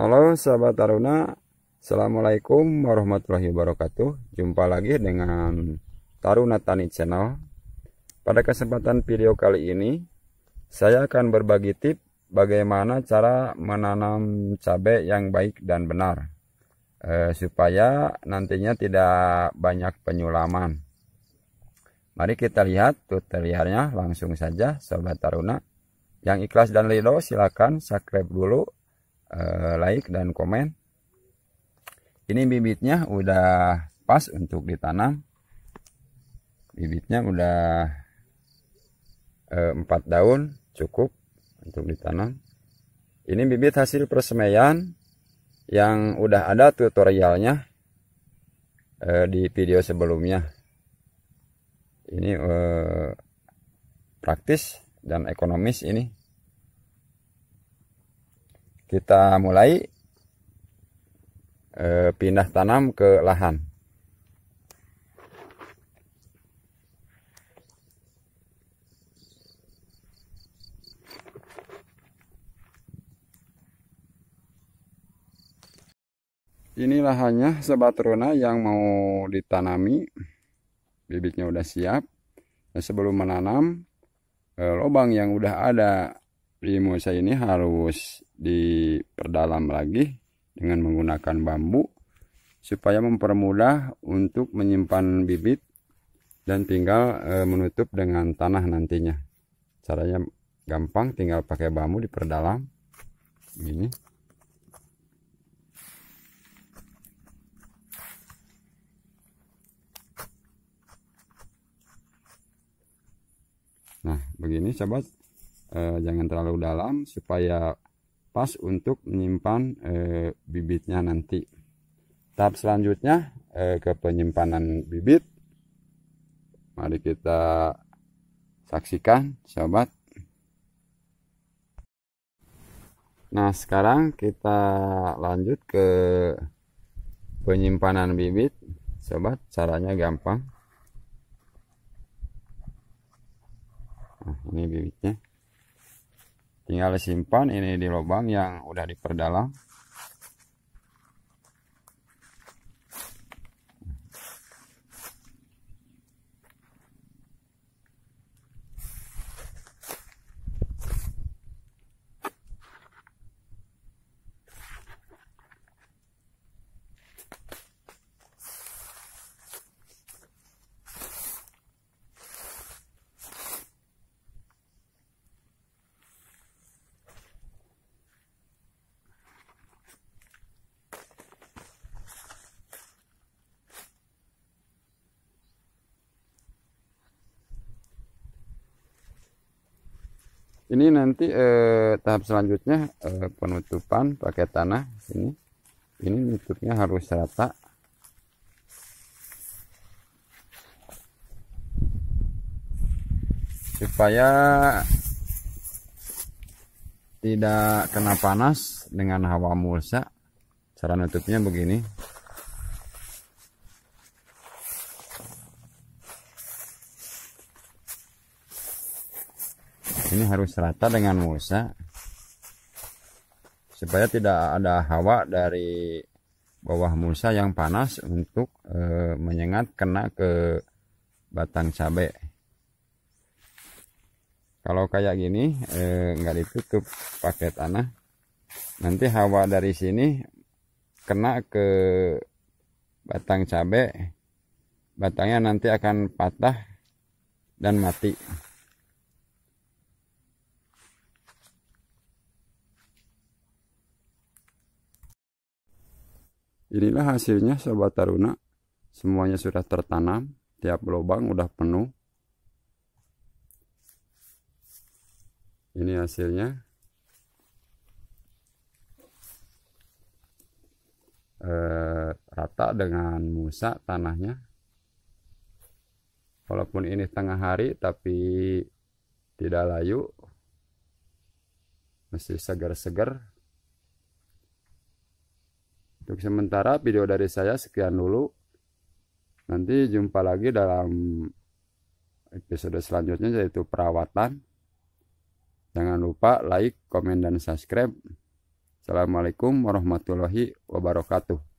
Halo sahabat Taruna, Assalamualaikum warahmatullahi wabarakatuh Jumpa lagi dengan Taruna Tani Channel Pada kesempatan video kali ini Saya akan berbagi tip bagaimana cara menanam cabai yang baik dan benar eh, Supaya nantinya tidak banyak penyulaman Mari kita lihat tutorialnya langsung saja sahabat Taruna Yang ikhlas dan lido silakan subscribe dulu Eh, like dan komen ini bibitnya udah pas untuk ditanam bibitnya udah eh, empat daun cukup untuk ditanam ini bibit hasil persemaian yang udah ada tutorialnya eh, di video sebelumnya ini praktis dan ekonomis ini kita mulai e, pindah tanam ke lahan. Ini lahannya sebatrona yang mau ditanami. Bibitnya udah siap. Nah, sebelum menanam, eh, lubang yang udah ada limu saya ini harus diperdalam lagi dengan menggunakan bambu supaya mempermudah untuk menyimpan bibit dan tinggal e, menutup dengan tanah nantinya caranya gampang tinggal pakai bambu diperdalam ini nah begini sahabat eh, jangan terlalu dalam supaya pas untuk menyimpan eh, bibitnya nanti tahap selanjutnya eh, ke penyimpanan bibit mari kita saksikan sahabat nah sekarang kita lanjut ke penyimpanan bibit sobat caranya gampang nah, ini bibitnya tinggal simpan ini di lubang yang udah diperdalam ini nanti eh, tahap selanjutnya eh, penutupan pakai tanah ini ini nutupnya harus rata supaya tidak kena panas dengan hawa mulsa cara nutupnya begini ini harus rata dengan mulsa supaya tidak ada hawa dari bawah mulsa yang panas untuk e, menyengat kena ke batang cabai kalau kayak gini e, nggak ditutup pakai tanah nanti hawa dari sini kena ke batang cabai batangnya nanti akan patah dan mati Inilah hasilnya sobat taruna. Semuanya sudah tertanam, tiap lubang udah penuh. Ini hasilnya. E, rata dengan musa tanahnya. Walaupun ini tengah hari tapi tidak layu. Masih segar-segar untuk sementara video dari saya sekian dulu. Nanti jumpa lagi dalam episode selanjutnya yaitu perawatan. Jangan lupa like, komen, dan subscribe. Assalamualaikum warahmatullahi wabarakatuh.